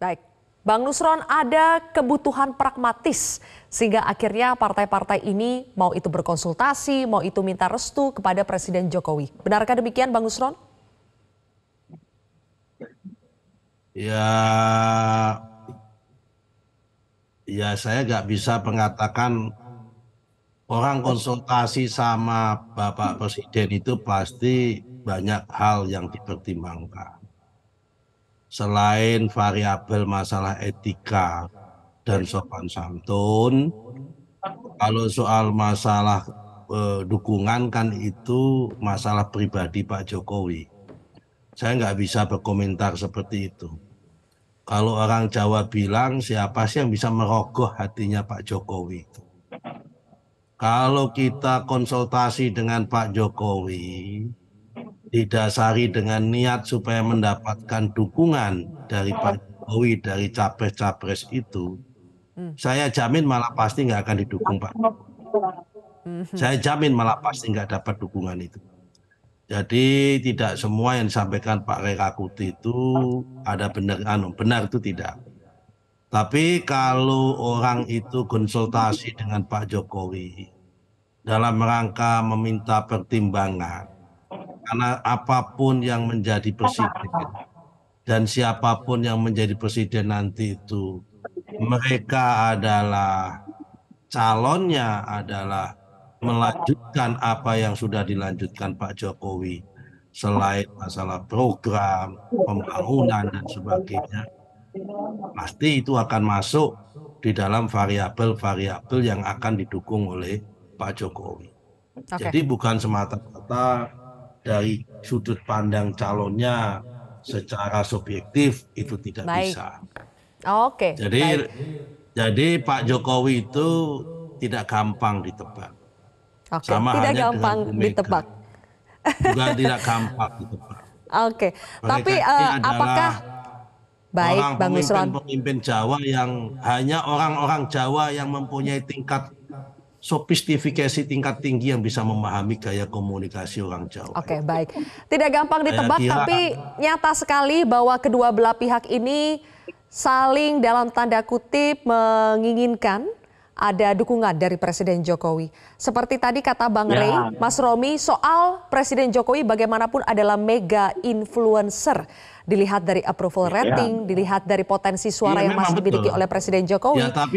Baik, Bang Nusron ada kebutuhan pragmatis sehingga akhirnya partai-partai ini mau itu berkonsultasi, mau itu minta restu kepada Presiden Jokowi. Benarkah demikian Bang Nusron? Ya, ya saya nggak bisa mengatakan orang konsultasi sama Bapak Presiden itu pasti banyak hal yang dipertimbangkan selain variabel masalah etika dan sopan santun, kalau soal masalah eh, dukungan kan itu masalah pribadi Pak Jokowi. Saya nggak bisa berkomentar seperti itu. Kalau orang Jawa bilang siapa sih yang bisa merogoh hatinya Pak Jokowi itu. Kalau kita konsultasi dengan Pak Jokowi, didasari dengan niat supaya mendapatkan dukungan dari Pak Jokowi dari capres-capres itu, hmm. saya jamin malah pasti nggak akan didukung Pak. Hmm. Saya jamin malah pasti nggak dapat dukungan itu. Jadi tidak semua yang disampaikan Pak Rekakuti itu ada benar anu benar itu tidak. Tapi kalau orang itu konsultasi dengan Pak Jokowi dalam rangka meminta pertimbangan, karena apapun yang menjadi presiden dan siapapun yang menjadi presiden nanti itu mereka adalah calonnya adalah melanjutkan apa yang sudah dilanjutkan Pak Jokowi selain masalah program pembangunan dan sebagainya pasti itu akan masuk di dalam variabel-variabel yang akan didukung oleh Pak Jokowi. Okay. Jadi bukan semata-mata dari sudut pandang calonnya secara subjektif itu tidak Baik. bisa. Oh, Oke. Okay. Jadi Baik. jadi Pak Jokowi itu tidak gampang ditebak. Oke, okay. Sama tidak gampang ditebak. Juga tidak gampang ditebak. Oke. Okay. Tapi uh, apakah Baik, orang Bang pemimpin, pemimpin Jawa yang hanya orang-orang Jawa yang mempunyai tingkat sofistifikasi tingkat tinggi yang bisa memahami gaya komunikasi orang Jawa. Oke, okay, baik. Tidak gampang ditebak kira, tapi nyata sekali bahwa kedua belah pihak ini saling dalam tanda kutip menginginkan ada dukungan dari Presiden Jokowi. Seperti tadi kata Bang ya. Rey, Mas Romi, soal Presiden Jokowi bagaimanapun adalah mega influencer. Dilihat dari approval ya. rating, ya. dilihat dari potensi suara ya, yang masih dimiliki oleh Presiden Jokowi. Ya, tapi